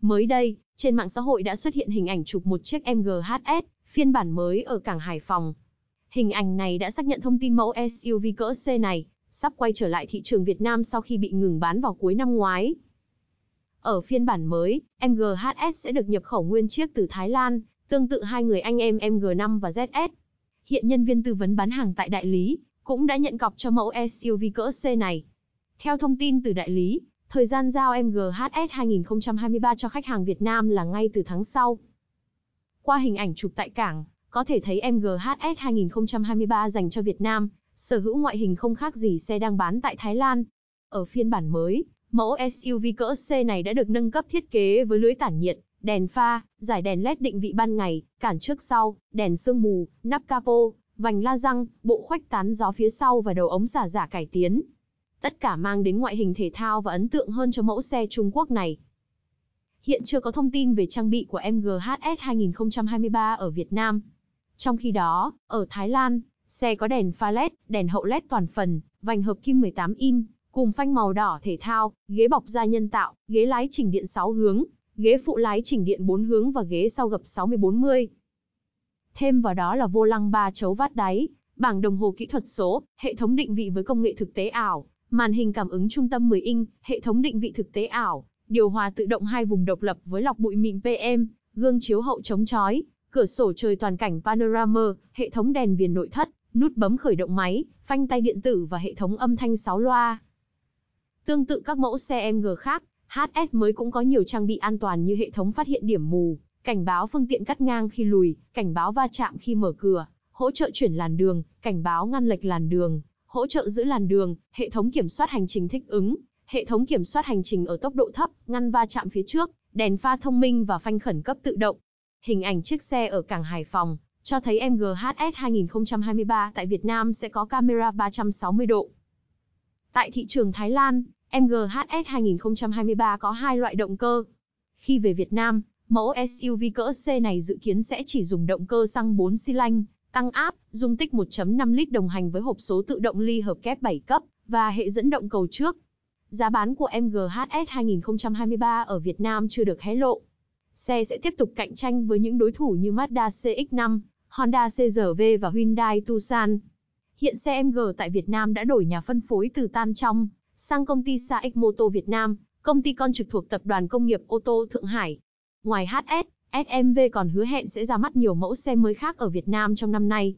Mới đây, trên mạng xã hội đã xuất hiện hình ảnh chụp một chiếc MGHS, phiên bản mới ở cảng Hải Phòng. Hình ảnh này đã xác nhận thông tin mẫu SUV cỡ C này sắp quay trở lại thị trường Việt Nam sau khi bị ngừng bán vào cuối năm ngoái. Ở phiên bản mới, MGHS sẽ được nhập khẩu nguyên chiếc từ Thái Lan, tương tự hai người anh em MG5 và ZS. Hiện nhân viên tư vấn bán hàng tại đại lý cũng đã nhận cọc cho mẫu SUV cỡ C này. Theo thông tin từ đại lý, Thời gian giao MGHS 2023 cho khách hàng Việt Nam là ngay từ tháng sau. Qua hình ảnh chụp tại cảng, có thể thấy MGHS 2023 dành cho Việt Nam, sở hữu ngoại hình không khác gì xe đang bán tại Thái Lan. Ở phiên bản mới, mẫu SUV cỡ C này đã được nâng cấp thiết kế với lưới tản nhiệt, đèn pha, giải đèn LED định vị ban ngày, cản trước sau, đèn sương mù, nắp capo, vành la răng, bộ khoách tán gió phía sau và đầu ống xả giả cải tiến tất cả mang đến ngoại hình thể thao và ấn tượng hơn cho mẫu xe Trung Quốc này. Hiện chưa có thông tin về trang bị của MGHS 2023 ở Việt Nam. Trong khi đó, ở Thái Lan, xe có đèn pha LED, đèn hậu LED toàn phần, vành hợp kim 18 in, cùng phanh màu đỏ thể thao, ghế bọc da nhân tạo, ghế lái chỉnh điện 6 hướng, ghế phụ lái chỉnh điện 4 hướng và ghế sau gập 60-40. Thêm vào đó là vô lăng 3 chấu vát đáy, bảng đồng hồ kỹ thuật số, hệ thống định vị với công nghệ thực tế ảo, màn hình cảm ứng trung tâm 10 inch, hệ thống định vị thực tế ảo, điều hòa tự động hai vùng độc lập với lọc bụi mịn PM, gương chiếu hậu chống chói, cửa sổ trời toàn cảnh panorama, hệ thống đèn viền nội thất, nút bấm khởi động máy, phanh tay điện tử và hệ thống âm thanh 6 loa. Tương tự các mẫu xe MG khác, HS mới cũng có nhiều trang bị an toàn như hệ thống phát hiện điểm mù, cảnh báo phương tiện cắt ngang khi lùi, cảnh báo va chạm khi mở cửa, hỗ trợ chuyển làn đường, cảnh báo ngăn lệch làn đường, hỗ trợ giữ làn đường, hệ thống kiểm soát hành trình thích ứng, hệ thống kiểm soát hành trình ở tốc độ thấp, ngăn va chạm phía trước, đèn pha thông minh và phanh khẩn cấp tự động. Hình ảnh chiếc xe ở cảng Hải Phòng cho thấy MGHS 2023 tại Việt Nam sẽ có camera 360 độ. Tại thị trường Thái Lan, MGHS 2023 có hai loại động cơ. Khi về Việt Nam, mẫu SUV cỡ C này dự kiến sẽ chỉ dùng động cơ xăng 4 xi lanh tăng áp, dung tích 1.5 lít đồng hành với hộp số tự động ly hợp kép 7 cấp và hệ dẫn động cầu trước. Giá bán của MGHS 2023 ở Việt Nam chưa được hé lộ. Xe sẽ tiếp tục cạnh tranh với những đối thủ như Mazda CX-5, Honda CR-V và Hyundai Tucson. Hiện xe MG tại Việt Nam đã đổi nhà phân phối từ Tan Trong sang công ty SAIC Moto Việt Nam, công ty con trực thuộc Tập đoàn Công nghiệp ô tô Thượng Hải. Ngoài HS, SMV còn hứa hẹn sẽ ra mắt nhiều mẫu xe mới khác ở Việt Nam trong năm nay.